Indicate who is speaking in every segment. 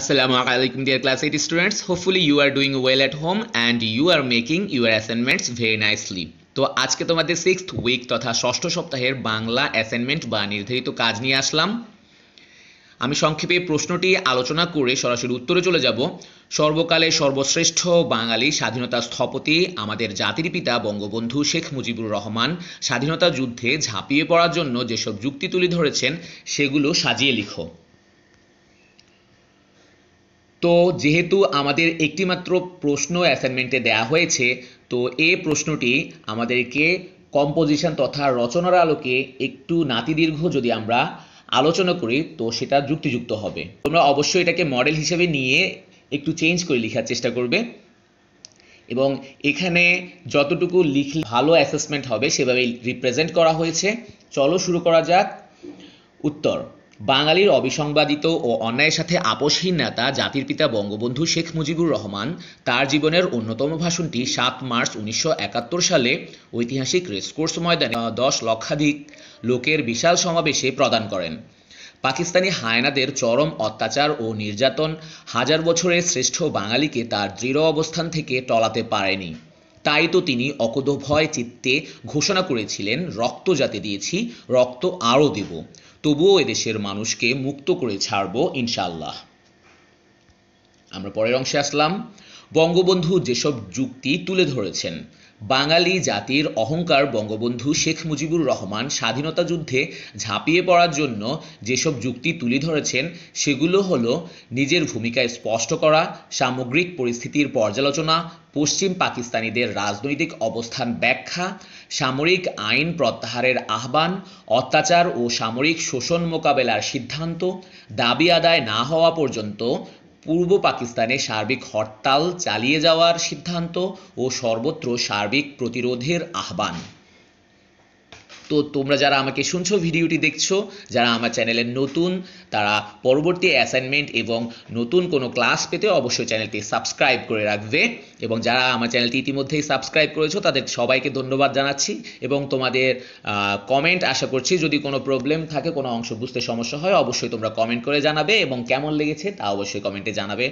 Speaker 1: Assalamu alaikum dear class 8 students hopefully you are doing well at home and you are making your assignments very nicely তো আজকে তোমাদের sixth week তথা ষষ্ঠ সপ্তাহের Bangla assignment বা নির্ধারিত কাজ নিয়ে আসলাম আমি সংক্ষেপে প্রশ্নটি আলোচনা করে সরাসরি উত্তরে চলে যাব সর্বকালে সর্বশ্রেষ্ঠ বাঙালি স্বাধীনতা স্থপতি আমাদের জাতির পিতা বঙ্গবন্ধু শেখ মুজিবুর রহমান স্বাধীনতা যুদ্ধে ঝাঁপিয়ে পড়ার জন্য যেসব যুক্তি তুলে ধরেছেন সেগুলো সাজিয়ে লিখো তো যেহেতু আমাদের একটিমাত্র প্রশ্ন অ্যাসাইনমেন্টে দেয়া হয়েছে তো এ প্রশ্নটি আমাদেরকে কম্পোজিশন তথা রচনার আলোকে একটু নাতিদীর্ঘ যদি আমরা আলোচনা করি তো সেটা যুক্তিযুক্ত হবে তোমরা অবশ্যই এটাকে মডেল হিসেবে নিয়ে একটু চেঞ্জ করে লেখার চেষ্টা করবে এবং এখানে যতটুকু লিখলে ভালো অ্যাসেসমেন্ট হবে সেভাবেই রিপ্রেজেন্ট করা হয়েছে চলো শুরু করা যাক উত্তর বাঙালির অবিসংবাদিত ও অন্যায়ের সাথে আপোষহীন নেতা জাতির পিতা বঙ্গবন্ধু শেখ মুজিবুর রহমান তার জীবনের অন্যতম ভাষণটি সাত মার্চ উনিশশো সালে ঐতিহাসিক রেসকোর্স ময়দানে দশ লক্ষাধিক লোকের বিশাল সমাবেশে প্রদান করেন পাকিস্তানি হায়নাদের চরম অত্যাচার ও নির্যাতন হাজার বছরের শ্রেষ্ঠ বাঙালিকে তার দৃঢ় অবস্থান থেকে টলাতে পারেনি তাই তো তিনি অকদভয় চিত্তে ঘোষণা করেছিলেন রক্ত যাতে দিয়েছি রক্ত আরও দেব তবুও এদেশের মানুষকে মুক্ত করে ছাড়ব ইনশাল্লাহ আমরা পরের অংশে আসলাম বঙ্গবন্ধু যেসব যুক্তি তুলে ধরেছেন বাঙালি জাতির অহংকার বঙ্গবন্ধু শেখ মুজিবুর রহমান স্বাধীনতা যুদ্ধে ঝাঁপিয়ে পড়ার জন্য যেসব যুক্তি তুলে ধরেছেন সেগুলো হলো নিজের ভূমিকা স্পষ্ট করা সামগ্রিক পরিস্থিতির পর্যালোচনা পশ্চিম পাকিস্তানিদের রাজনৈতিক অবস্থান ব্যাখ্যা সামরিক আইন প্রত্যাহারের আহ্বান অত্যাচার ও সামরিক শোষণ মোকাবেলার সিদ্ধান্ত দাবি আদায় না হওয়া পর্যন্ত পূর্ব পাকিস্তানে সার্বিক হরতাল চালিয়ে যাওয়ার সিদ্ধান্ত ও সর্বত্র সার্বিক প্রতিরোধের আহ্বান তো তোমরা যারা আমাকে শুনছো ভিডিওটি দেখছো যারা আমার চ্যানেলের নতুন তারা পরবর্তী অ্যাসাইনমেন্ট এবং নতুন কোনো ক্লাস পেতে অবশ্যই চ্যানেলটি সাবস্ক্রাইব করে রাখবে এবং যারা আমার চ্যানেলটি ইতিমধ্যেই সাবস্ক্রাইব করেছো তাদের সবাইকে ধন্যবাদ জানাচ্ছি এবং তোমাদের কমেন্ট আশা করছি যদি কোনো প্রবলেম থাকে কোনো অংশ বুঝতে সমস্যা হয় অবশ্যই তোমরা কমেন্ট করে জানাবে এবং কেমন লেগেছে তা অবশ্যই কমেন্টে জানাবে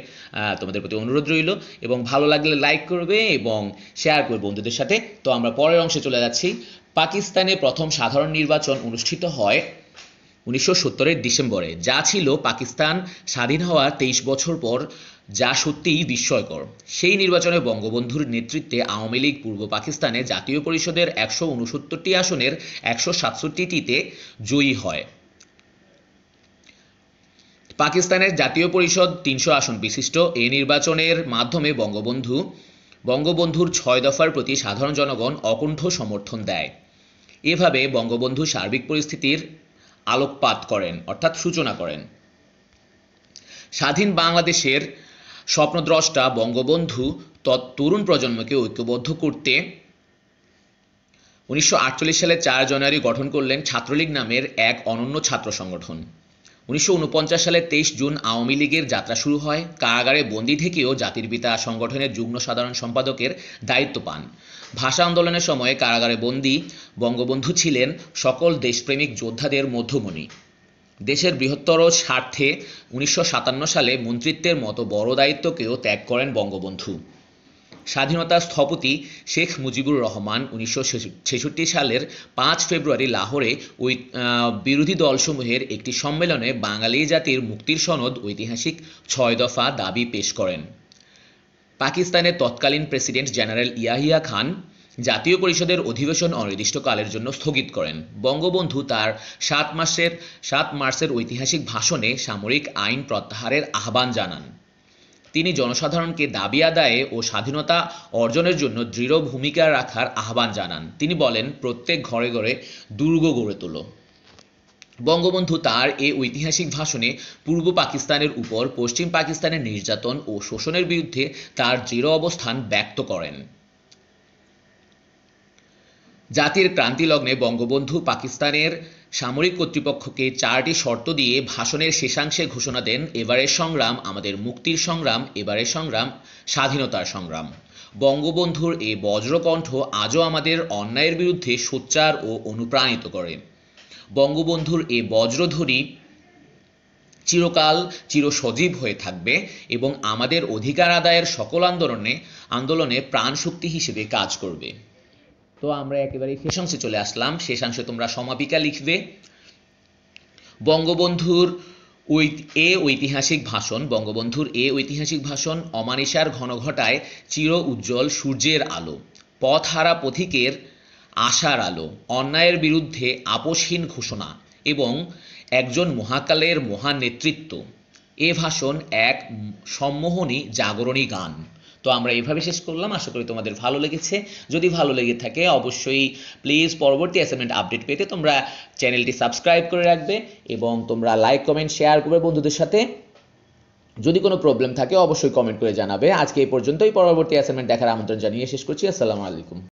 Speaker 1: তোমাদের প্রতি অনুরোধ রইল এবং ভালো লাগলে লাইক করবে এবং শেয়ার করবে বন্ধুদের সাথে তো আমরা পরের অংশে চলে যাচ্ছি পাকিস্তানে প্রথম সাধারণ নির্বাচন অনুষ্ঠিত হয় উনিশশো সত্তরের ডিসেম্বরে যা ছিল পাকিস্তান স্বাধীন হওয়ার তেইশ বছর পর যা সত্যিই বিস্ময়কর সেই নির্বাচনে বঙ্গবন্ধুর নেতৃত্বে আওয়ামী লীগ পূর্ব পাকিস্তানে জাতীয় পরিষদের একশো উনসত্তরটি আসনের একশো সাতষট্টিটিতে জয়ী হয় পাকিস্তানের জাতীয় পরিষদ তিনশো আসন বিশিষ্ট এ নির্বাচনের মাধ্যমে বঙ্গবন্ধু বঙ্গবন্ধুর ছয় দফার প্রতি সাধারণ জনগণ অকুণ্ঠ সমর্থন দেয় এভাবে বঙ্গবন্ধু সার্বিক পরিস্থিতির আলোকপাত করেন অর্থাৎ সূচনা করেন স্বাধীন বাংলাদেশের স্বপ্নদ্রষ্টা বঙ্গবন্ধু তরুণ প্রজন্মকে ঐক্যবদ্ধ করতে উনিশশো সালে চার জানুয়ারি গঠন করলেন ছাত্রলীগ নামের এক অনন্য ছাত্র সংগঠন উনিশশো সালে তেইশ জুন আওয়ামী লীগের যাত্রা শুরু হয় কারাগারে বন্দী থেকেও জাতির পিতা সংগঠনের যুগ্ম সাধারণ সম্পাদকের দায়িত্ব পান ভাষা আন্দোলনের সময়ে কারাগারে বন্দী বঙ্গবন্ধু ছিলেন সকল দেশপ্রেমিক যোদ্ধাদের মধ্যমণি দেশের বৃহত্তর স্বার্থে উনিশশো সালে মন্ত্রিত্বের মতো বড় দায়িত্বকেও ত্যাগ করেন বঙ্গবন্ধু স্বাধীনতা স্থপতি শেখ মুজিবুর রহমান উনিশশো সালের পাঁচ ফেব্রুয়ারি লাহোরে ওই বিরোধী দলসমূহের একটি সম্মেলনে বাঙালি জাতির মুক্তির সনদ ঐতিহাসিক ছয় দফা দাবি পেশ করেন পাকিস্তানের তৎকালীন প্রেসিডেন্ট জেনারেল ইয়াহিয়া খান জাতীয় পরিষদের অধিবেশন অনির্দিষ্টকালের জন্য স্থগিত করেন বঙ্গবন্ধু তার সাত মাসের সাত মার্চের ঐতিহাসিক ভাষণে সামরিক আইন প্রত্যাহারের আহ্বান জানান তিনি জনসাধারণকে দাবি আদায়ে ও স্বাধীনতা অর্জনের জন্য দৃঢ় ভূমিকা রাখার আহ্বান জানান তিনি বলেন প্রত্যেক ঘরে ঘরে দুর্গ গড়ে তোলো বঙ্গবন্ধু তার এ ঐতিহাসিক ভাষণে পূর্ব পাকিস্তানের উপর পশ্চিম পাকিস্তানের নির্যাতন ও শোষণের বিরুদ্ধে তার দৃঢ় অবস্থান ব্যক্ত করেন জাতির ক্রান্তি লগ্নে বঙ্গবন্ধু পাকিস্তানের সামরিক কর্তৃপক্ষকে চারটি শর্ত দিয়ে ভাষণের শেষাংশে ঘোষণা দেন এবারের সংগ্রাম আমাদের মুক্তির সংগ্রাম এবারের সংগ্রাম স্বাধীনতার সংগ্রাম বঙ্গবন্ধুর এ বজ্রকণ্ঠ আজও আমাদের অন্যায়ের বিরুদ্ধে সোচ্চার ও অনুপ্রাণিত করে বঙ্গবন্ধুর এ বজ্রধ্বনি চিরকাল চির সজীব হয়ে থাকবে এবং আমাদের অধিকার আদায়ের সকল আন্দোলনে আন্দোলনে প্রাণশক্তি হিসেবে কাজ করবে তো আমরা একেবারে শেষাংশে চলে আসলাম শেষাংশে তোমরা সমাপিকা লিখবে বঙ্গবন্ধুর ঐ এ ঐতিহাসিক ভাষণ বঙ্গবন্ধুর এ ঐতিহাসিক ভাষণ অমানিসার ঘনঘটায় চির উজ্জ্বল সূর্যের আলো পথহারা পথিকের আশার আলো অন্যায়ের বিরুদ্ধে আপোষহীন ঘোষণা এবং একজন মহাকালের মহান নেতৃত্ব এ ভাষণ এক সম্মোহনী জাগরণী গান তো আমরা এভাবে শেষ করলাম আশা করি তোমাদের ভালো লেগেছে যদি ভালো লেগে থাকে অবশ্যই প্লিজ পরবর্তী অ্যাসাইনমেন্ট আপডেট পেতে তোমরা চ্যানেলটি সাবস্ক্রাইব করে রাখবে এবং তোমরা লাইক কমেন্ট শেয়ার করবে বন্ধুদের সাথে যদি কোনো প্রবলেম থাকে অবশ্যই কমেন্ট করে জানাবে আজকে এই পর্যন্তই পরবর্তী অ্যাসাইনমেন্ট দেখার আমন্ত্রণ জানিয়ে শেষ করছি আসসালামু আলাইকুম